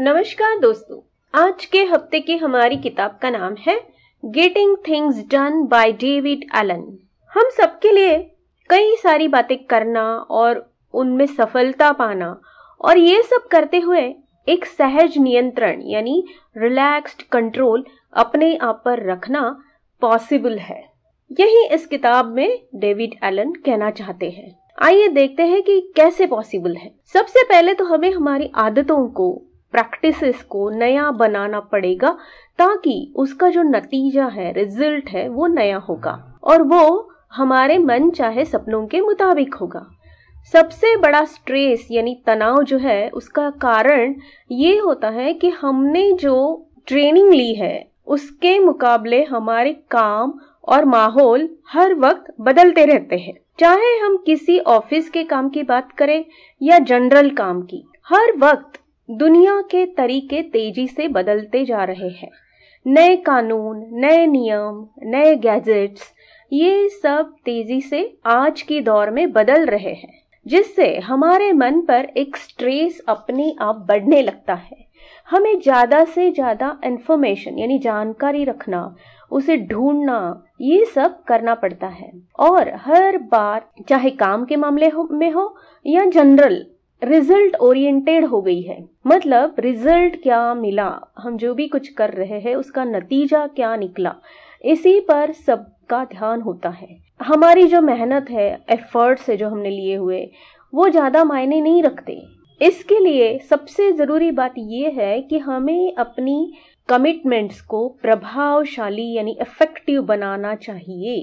नमस्कार दोस्तों आज के हफ्ते की हमारी किताब का नाम है getting things done by David Allen हम सबके लिए कई सारी बातें करना और उनमें सफलता पाना और ये सब करते हुए एक सहज नियंत्रण यानी रिलैक्स्ड कंट्रोल अपने आप पर रखना पॉसिबल है यही इस किताब में डेविड एलन कहना चाहते हैं आइए देखते हैं कि कैसे पॉसिबल है सबसे पहले तो हमें हमारी आदतों को प्रैक्टिसेस को नया बनाना पड़ेगा ताकि उसका जो नतीजा है रिजल्ट है वो नया होगा और वो हमारे मन चाहे सपनों के मुताबिक होगा सबसे बड़ा स्ट्रेस यानी तनाव जो है उसका कारण ये होता है कि हमने जो ट्रेनिंग ली है उसके मुकाबले हमारे काम और माहौल हर वक्त बदलते रहते हैं चाहे हम किसी ऑफिस के काम की बात करें या जनरल काम की हर वक्त दुनिया के तरीके तेजी से बदलते जा रहे हैं नए कानून नए नियम नए गैजेट्स ये सब तेजी से आज के दौर में बदल रहे हैं जिससे हमारे मन पर एक स्ट्रेस अपने आप बढ़ने लगता है हमें ज़्यादा से ज़्यादा इन्फॉर्मेशन यानी जानकारी रखना उसे ढूंढना ये सब करना पड़ता है और हर बार चाहे काम के मामले में हो या जनरल रिजल्ट ओरिएंटेड हो गई है मतलब रिजल्ट क्या मिला हम जो भी कुछ कर रहे हैं उसका नतीजा क्या निकला इसी पर सबका ध्यान होता है हमारी जो मेहनत है एफर्ट्स है जो हमने लिए हुए वो ज़्यादा मायने नहीं रखते इसके लिए सबसे ज़रूरी बात यह है कि हमें अपनी कमिटमेंट्स को प्रभावशाली यानी इफेक्टिव बनाना चाहिए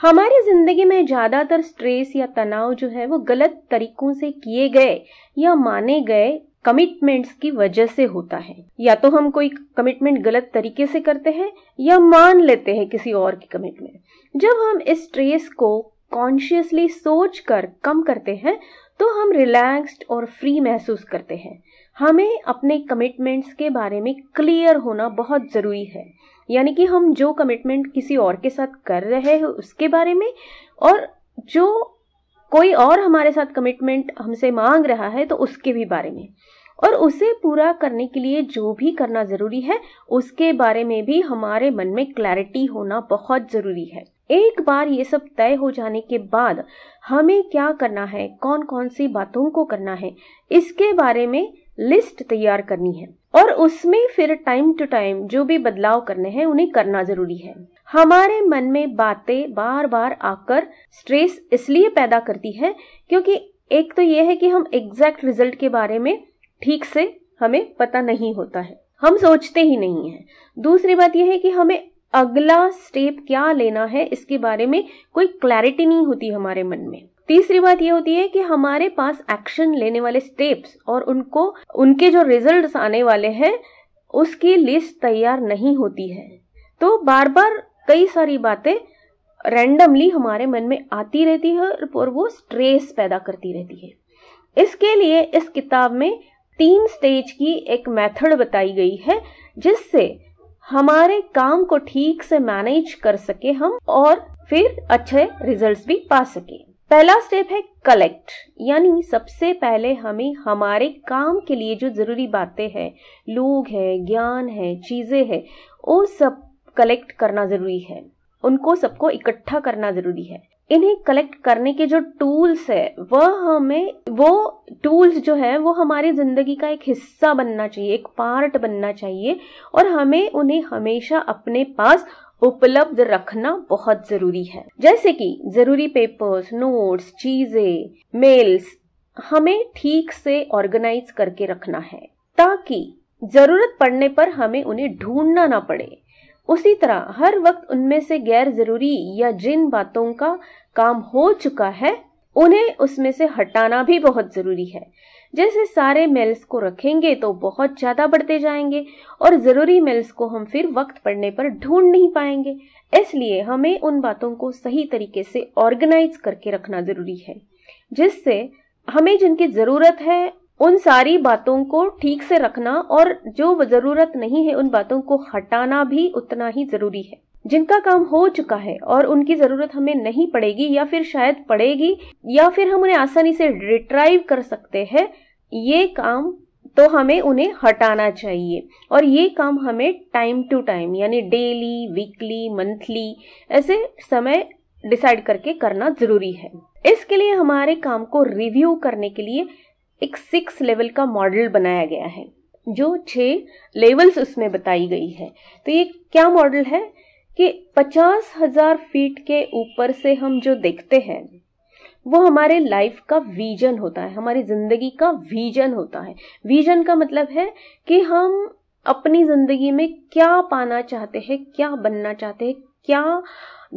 हमारी ज़िंदगी में ज़्यादातर स्ट्रेस या तनाव जो है वो गलत तरीकों से किए गए या माने गए कमिटमेंट्स की वजह से होता है या तो हम कोई कमिटमेंट गलत तरीके से करते हैं या मान लेते हैं किसी और की कमिटमेंट जब हम इस स्ट्रेस को कॉन्शियसली सोच कर कम करते हैं तो हम रिलैक्स्ड और फ्री महसूस करते हैं हमें अपने कमिटमेंट्स के बारे में क्लियर होना बहुत ज़रूरी है यानी कि हम जो कमिटमेंट किसी और के साथ कर रहे हैं उसके बारे में और जो कोई और हमारे साथ कमिटमेंट हमसे मांग रहा है तो उसके भी बारे में और उसे पूरा करने के लिए जो भी करना ज़रूरी है उसके बारे में भी हमारे मन में क्लैरिटी होना बहुत ज़रूरी है एक बार ये सब तय हो जाने के बाद हमें क्या करना है कौन कौन सी बातों को करना है इसके बारे में लिस्ट तैयार करनी है और उसमें फिर टाइम टू टाइम जो भी बदलाव करने हैं उन्हें करना जरूरी है हमारे मन में बातें बार बार आकर स्ट्रेस इसलिए पैदा करती है क्योंकि एक तो ये है कि हम एग्जैक्ट रिजल्ट के बारे में ठीक से हमें पता नहीं होता है हम सोचते ही नहीं है दूसरी बात यह है कि हमें अगला स्टेप क्या लेना है इसके बारे में कोई क्लैरिटी नहीं होती हमारे मन में तीसरी बात ये होती है कि हमारे पास एक्शन लेने वाले स्टेप्स और उनको उनके जो रिजल्ट्स आने वाले हैं उसकी लिस्ट तैयार नहीं होती है तो बार बार कई सारी बातें रैंडमली हमारे मन में आती रहती है और वो स्ट्रेस पैदा करती रहती है इसके लिए इस किताब में तीन स्टेज की एक मेथड बताई गई है जिससे हमारे काम को ठीक से मैनेज कर सके हम और फिर अच्छे रिजल्ट्स भी पा सके पहला स्टेप है कलेक्ट यानी सबसे पहले हमें हमारे काम के लिए जो ज़रूरी बातें हैं लोग हैं ज्ञान है चीज़ें हैं वो सब कलेक्ट करना ज़रूरी है उनको सबको इकट्ठा करना ज़रूरी है इन्हें कलेक्ट करने के जो टूल्स है वह हमें वो टूल्स जो है वो हमारी ज़िंदगी का एक हिस्सा बनना चाहिए एक पार्ट बनना चाहिए और हमें उन्हें हमेशा अपने पास उपलब्ध रखना बहुत जरूरी है जैसे कि जरूरी पेपर्स नोट्स चीजें मेल्स हमें ठीक से ऑर्गेनाइज करके रखना है ताकि जरूरत पड़ने पर हमें उन्हें ढूंढना ना पड़े उसी तरह हर वक्त उनमें से गैर जरूरी या जिन बातों का काम हो चुका है उन्हें उसमें से हटाना भी बहुत जरूरी है जैसे सारे मेल्स को रखेंगे तो बहुत ज़्यादा बढ़ते जाएंगे और ज़रूरी मेल्स को हम फिर वक्त पड़ने पर ढूंढ नहीं पाएंगे इसलिए हमें उन बातों को सही तरीके से ऑर्गेनाइज करके रखना ज़रूरी है जिससे हमें जिनकी ज़रूरत है उन सारी बातों को ठीक से रखना और जो ज़रूरत नहीं है उन बातों को हटाना भी उतना ही ज़रूरी है जिनका काम हो चुका है और उनकी ज़रूरत हमें नहीं पड़ेगी या फिर शायद पड़ेगी या फिर हम उन्हें आसानी से रिट्राइव कर सकते हैं ये काम तो हमें उन्हें हटाना चाहिए और ये काम हमें टाइम टू टाइम यानी डेली वीकली मंथली ऐसे समय डिसाइड करके करना ज़रूरी है इसके लिए हमारे काम को रिव्यू करने के लिए एक सिक्स लेवल का मॉडल बनाया गया है जो छह लेवल्स उसमें बताई गई है तो ये क्या मॉडल है कि पचास हजार फीट के ऊपर से हम जो देखते हैं वो हमारे लाइफ का विजन होता है हमारी ज़िंदगी का विजन होता है विजन का मतलब है कि हम अपनी ज़िंदगी में क्या पाना चाहते हैं क्या बनना चाहते हैं क्या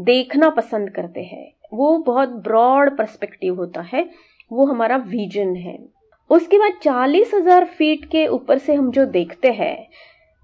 देखना पसंद करते हैं वो बहुत ब्रॉड पर्सपेक्टिव होता है वो हमारा विजन है उसके बाद चालीस हजार फीट के ऊपर से हम जो देखते हैं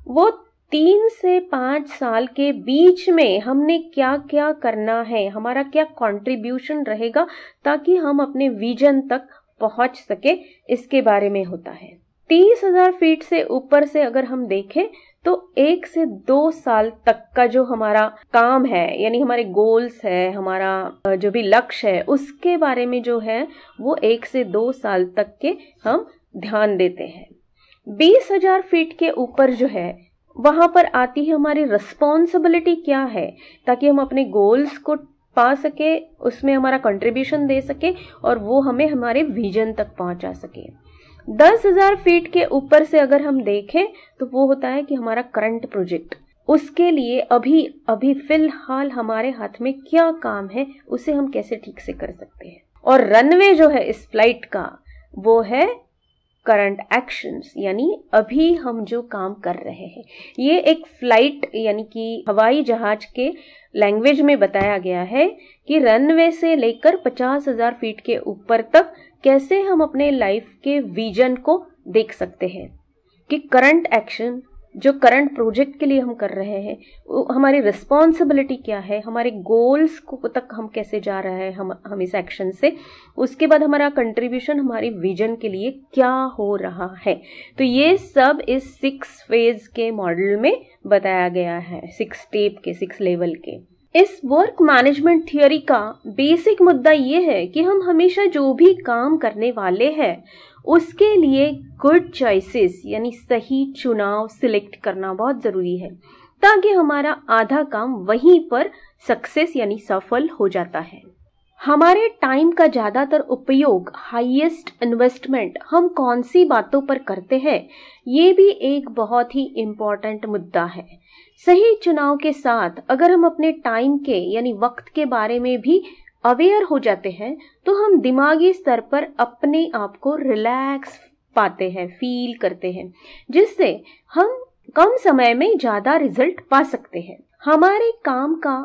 वो तीन से पाँच साल के बीच में हमने क्या क्या करना है हमारा क्या कंट्रीब्यूशन रहेगा ताकि हम अपने विजन तक पहुंच सके इसके बारे में होता है तीस हजार फीट से ऊपर से अगर हम देखें तो एक से दो साल तक का जो हमारा काम है यानी हमारे गोल्स है हमारा जो भी लक्ष्य है उसके बारे में जो है वो एक से दो साल तक के हम ध्यान देते हैं बीस हजार फीट के ऊपर जो है वहाँ पर आती है हमारी रिस्पॉन्सिबिलिटी क्या है ताकि हम अपने गोल्स को पा सके उसमें हमारा कंट्रीब्यूशन दे सके और वो हमें हमारे विजन तक पहुँचा सके दस हजार फीट के ऊपर से अगर हम देखें तो वो होता है कि हमारा करंट प्रोजेक्ट उसके लिए अभी अभी फिलहाल हमारे हाथ में क्या काम है उसे हम कैसे ठीक से कर सकते हैं और रनवे जो है इस फ्लाइट का वो है करंट एक्शंस यानी अभी हम जो काम कर रहे हैं ये एक फ्लाइट यानी कि हवाई जहाज के लैंग्वेज में बताया गया है कि रनवे से लेकर पचास हजार फीट के ऊपर तक कैसे हम अपने लाइफ के विजन को देख सकते हैं कि करंट एक्शन जो करंट प्रोजेक्ट के लिए हम कर रहे हैं हमारी रिस्पॉन्सिबिलिटी क्या है हमारे गोल्स को तक हम कैसे जा रहे हैं हम हम इस एक्शन से उसके बाद हमारा कंट्रीब्यूशन हमारी विजन के लिए क्या हो रहा है तो ये सब इस सिक्स फेज के मॉडल में बताया गया है सिक्स स्टेप के सिक्स लेवल के इस वर्क मैनेजमेंट थियोरी का बेसिक मुद्दा ये है कि हम हमेशा जो भी काम करने वाले हैं उसके लिए गुड चॉइसेस यानी सही चुनाव सिलेक्ट करना बहुत ज़रूरी है ताकि हमारा आधा काम वहीं पर सक्सेस यानी सफल हो जाता है हमारे टाइम का ज़्यादातर उपयोग हाईएस्ट इन्वेस्टमेंट हम कौन सी बातों पर करते हैं ये भी एक बहुत ही इम्पॉर्टेंट मुद्दा है सही चुनाव के साथ अगर हम अपने टाइम के यानी वक्त के बारे में भी अवेयर हो जाते हैं तो हम दिमागी स्तर पर अपने आप को रिलैक्स पाते हैं फील करते हैं जिससे हम कम समय में ज़्यादा रिजल्ट पा सकते हैं हमारे काम का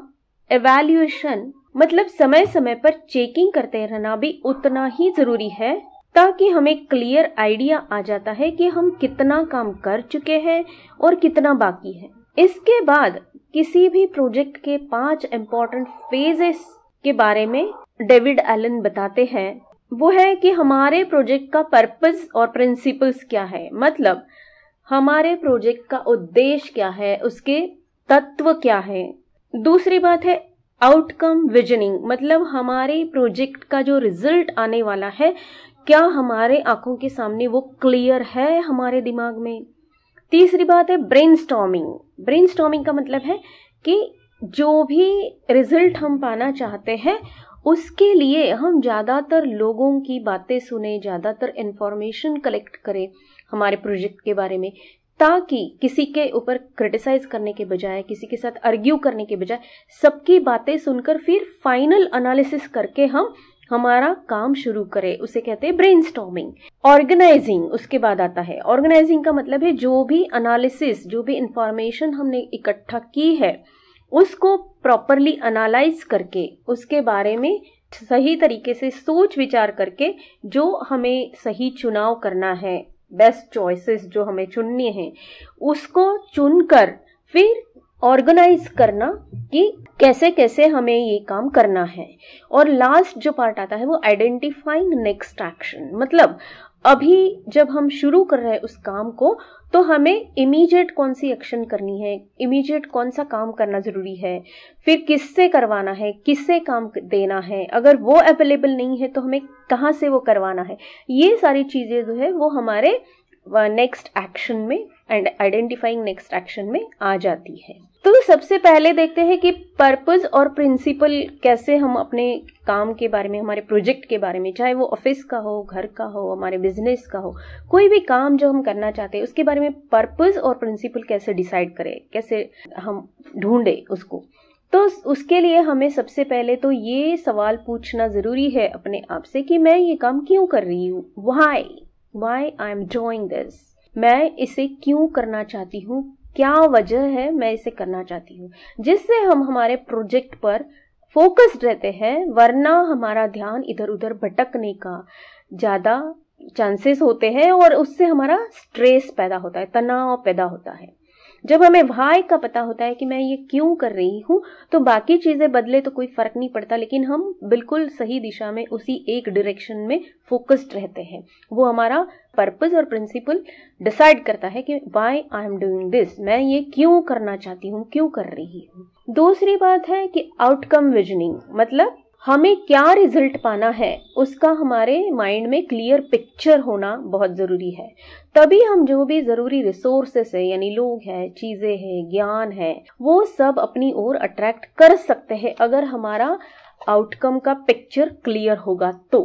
एवेल्युएशन मतलब समय समय पर चेकिंग करते रहना भी उतना ही ज़रूरी है ताकि हमें क्लियर आइडिया आ जाता है कि हम कितना काम कर चुके हैं और कितना बाकी है इसके बाद किसी भी प्रोजेक्ट के पांच इम्पोर्टेंट फेजेस के बारे में डेविड एलन बताते हैं वो है कि हमारे प्रोजेक्ट का पर्पस और प्रिंसिपल्स क्या है मतलब हमारे प्रोजेक्ट का उद्देश्य क्या है उसके तत्व क्या है दूसरी बात है आउटकम विजनिंग मतलब हमारे प्रोजेक्ट का जो रिजल्ट आने वाला है क्या हमारे आंखों के सामने वो क्लियर है हमारे दिमाग में तीसरी बात है ब्रेन स्टॉमिंग ब्रेन स्टॉमिंग का मतलब है कि जो भी रिजल्ट हम पाना चाहते हैं उसके लिए हम ज़्यादातर लोगों की बातें सुने ज़्यादातर इन्फॉर्मेशन कलेक्ट करें हमारे प्रोजेक्ट के बारे में ताकि किसी के ऊपर क्रिटिसाइज करने के बजाय किसी के साथ आर्ग्यू करने के बजाय सबकी बातें सुनकर फिर फाइनल अनालिसिस करके हम हमारा काम शुरू करें उसे कहते हैं ब्रेन स्टॉमिंग ऑर्गेनाइजिंग उसके बाद आता है ऑर्गेनाइजिंग का मतलब है जो भी अनालिसिस जो भी इंफॉर्मेशन हमने इकट्ठा की है उसको प्रॉपरली अनालाइज करके उसके बारे में सही तरीके से सोच विचार करके जो हमें सही चुनाव करना है बेस्ट चॉइसेस जो हमें चुननी है उसको चुनकर फिर ऑर्गेनाइज करना कि कैसे कैसे हमें ये काम करना है और लास्ट जो पार्ट आता है वो आइडेंटिफाइंग नेक्स्ट एक्शन मतलब अभी जब हम शुरू कर रहे हैं उस काम को तो हमें इमीजिएट कौन सी एक्शन करनी है इमीजिएट कौन सा काम करना ज़रूरी है फिर किससे करवाना है किससे काम देना है अगर वो अवेलेबल नहीं है तो हमें कहाँ से वो करवाना है ये सारी चीज़ें जो है वो हमारे नेक्स्ट एक्शन में एंड आइडेंटिफाइंग नेक्स्ट एक्शन में आ जाती है तो सबसे पहले देखते हैं कि पर्पज और प्रिंसिपल कैसे हम अपने काम के बारे में हमारे प्रोजेक्ट के बारे में चाहे वो ऑफिस का हो घर का हो हमारे बिजनेस का हो कोई भी काम जो हम करना चाहते हैं उसके बारे में पर्पज और प्रिंसिपल कैसे डिसाइड करें कैसे हम ढूंढे उसको तो उसके लिए हमें सबसे पहले तो ये सवाल पूछना ज़रूरी है अपने आप से कि मैं ये काम क्यों कर रही हूँ why why I am doing this मैं इसे क्यों करना चाहती हूँ क्या वजह है मैं इसे करना चाहती हूँ जिससे हम हमारे प्रोजेक्ट पर फोकस्ड रहते हैं वरना हमारा ध्यान इधर उधर भटकने का ज़्यादा चांसेस होते हैं और उससे हमारा स्ट्रेस पैदा होता है तनाव पैदा होता है जब हमें वाई का पता होता है कि मैं ये क्यों कर रही हूँ तो बाकी चीज़ें बदले तो कोई फ़र्क नहीं पड़ता लेकिन हम बिल्कुल सही दिशा में उसी एक डायरेक्शन में फोकस्ड रहते हैं वो हमारा पर्पज़ और प्रिंसिपल डिसाइड करता है कि why I am doing this मैं ये क्यों करना चाहती हूँ क्यों कर रही हूँ दूसरी बात है कि आउटकम विजनिंग मतलब हमें क्या रिजल्ट पाना है उसका हमारे माइंड में क्लियर पिक्चर होना बहुत ज़रूरी है तभी हम जो भी ज़रूरी रिसोर्सेस है यानी लोग हैं चीज़ें हैं ज्ञान है वो सब अपनी ओर अट्रैक्ट कर सकते हैं अगर हमारा आउटकम का पिक्चर क्लियर होगा तो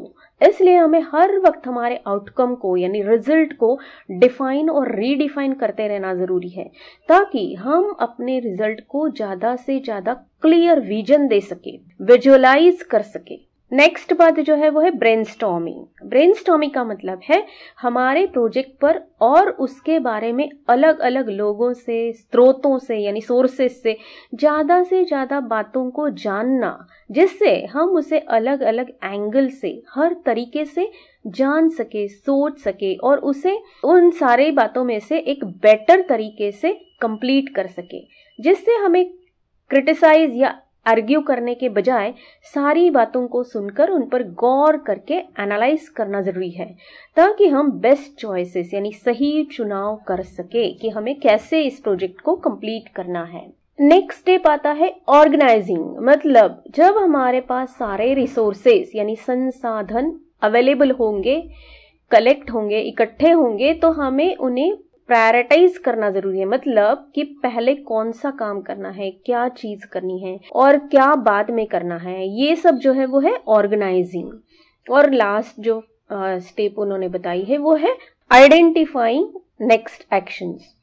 इसलिए हमें हर वक्त हमारे आउटकम को यानी रिजल्ट को डिफाइन और रीडिफाइन करते रहना ज़रूरी है ताकि हम अपने रिजल्ट को ज़्यादा से ज़्यादा क्लियर विजन दे सके विजुअलाइज कर सके नेक्स्ट बात जो है वो है ब्रेन स्टॉमिंग ब्रेन स्टॉमिंग का मतलब है हमारे प्रोजेक्ट पर और उसके बारे में अलग अलग लोगों से स्रोतों से यानी सोर्सेस से ज़्यादा से ज़्यादा बातों को जानना जिससे हम उसे अलग अलग एंगल से हर तरीके से जान सके सोच सके और उसे उन सारे बातों में से एक बेटर तरीके से कंप्लीट कर सके जिससे हमें क्रिटिसाइज या आर्ग्यू करने के बजाय सारी बातों को सुनकर उन पर गौर करके एनालाइज करना ज़रूरी है ताकि हम बेस्ट चॉइसेस यानी सही चुनाव कर सके कि हमें कैसे इस प्रोजेक्ट को कंप्लीट करना है नेक्स्ट स्टेप आता है ऑर्गेनाइजिंग मतलब जब हमारे पास सारे रिसोर्सेस यानी संसाधन अवेलेबल होंगे कलेक्ट होंगे इकट्ठे होंगे तो हमें उन्हें प्रायोरिटाइज करना जरूरी है मतलब कि पहले कौन सा काम करना है क्या चीज करनी है और क्या बाद में करना है ये सब जो है वो है ऑर्गेनाइजिंग और लास्ट जो स्टेप उन्होंने बताई है वो है आइडेंटिफाइंग नेक्स्ट एक्शंस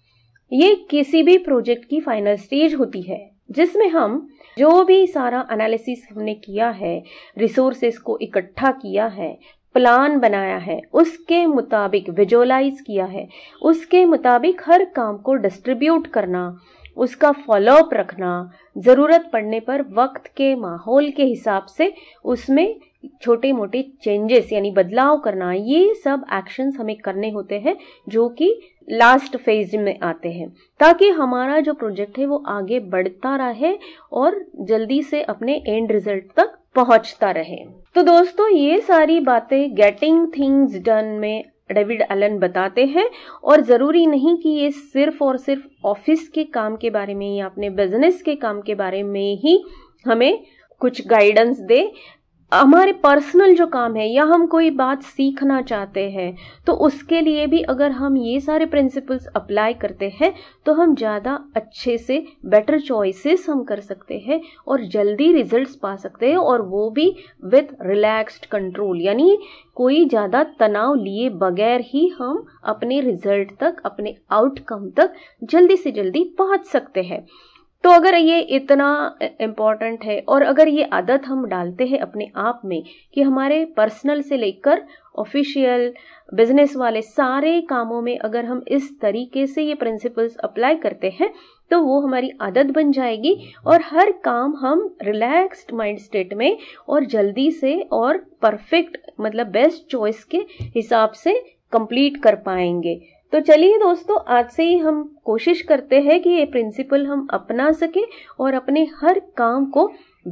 ये किसी भी प्रोजेक्ट की फाइनल स्टेज होती है जिसमें हम जो भी सारा एनालिसिस हमने किया है रिसोर्सेस को इकट्ठा किया है प्लान बनाया है उसके मुताबिक विजुअलाइज किया है उसके मुताबिक हर काम को डिस्ट्रीब्यूट करना उसका फॉलोअप रखना ज़रूरत पड़ने पर वक्त के माहौल के हिसाब से उसमें छोटे मोटे चेंजेस यानी बदलाव करना ये सब एक्शंस हमें करने होते हैं जो कि लास्ट फेज में आते हैं ताकि हमारा जो प्रोजेक्ट है वो आगे बढ़ता रहे और जल्दी से अपने एंड रिजल्ट तक पहुंचता रहे तो दोस्तों ये सारी बातें गेटिंग थिंग्स डन में डेविड एलन बताते हैं और ज़रूरी नहीं कि ये सिर्फ और सिर्फ ऑफिस के काम के बारे में या अपने बिजनेस के काम के बारे में ही हमें कुछ गाइडेंस दे हमारे पर्सनल जो काम है या हम कोई बात सीखना चाहते हैं तो उसके लिए भी अगर हम ये सारे प्रिंसिपल्स अप्लाई करते हैं तो हम ज़्यादा अच्छे से बेटर चॉइसेस हम कर सकते हैं और जल्दी रिजल्ट्स पा सकते हैं और वो भी विथ रिलैक्स्ड कंट्रोल यानी कोई ज़्यादा तनाव लिए बगैर ही हम अपने रिजल्ट तक अपने आउटकम तक जल्दी से जल्दी पहुँच सकते हैं तो अगर ये इतना इम्पॉर्टेंट है और अगर ये आदत हम डालते हैं अपने आप में कि हमारे पर्सनल से लेकर ऑफिशियल बिजनेस वाले सारे कामों में अगर हम इस तरीके से ये प्रिंसिपल्स अप्लाई करते हैं तो वो हमारी आदत बन जाएगी और हर काम हम रिलैक्स्ड माइंड स्टेट में और जल्दी से और परफेक्ट मतलब बेस्ट चॉइस के हिसाब से कंप्लीट कर पाएंगे तो चलिए दोस्तों आज से ही हम कोशिश करते हैं कि ये प्रिंसिपल हम अपना सके और अपने हर काम को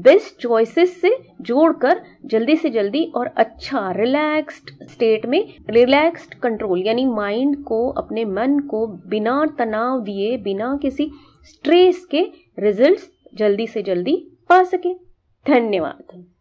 बेस्ट चॉइसेस से जोड़कर जल्दी से जल्दी और अच्छा रिलैक्स्ड स्टेट में रिलैक्स्ड कंट्रोल यानी माइंड को अपने मन को बिना तनाव दिए बिना किसी स्ट्रेस के रिजल्ट्स जल्दी से जल्दी पा सके धन्यवाद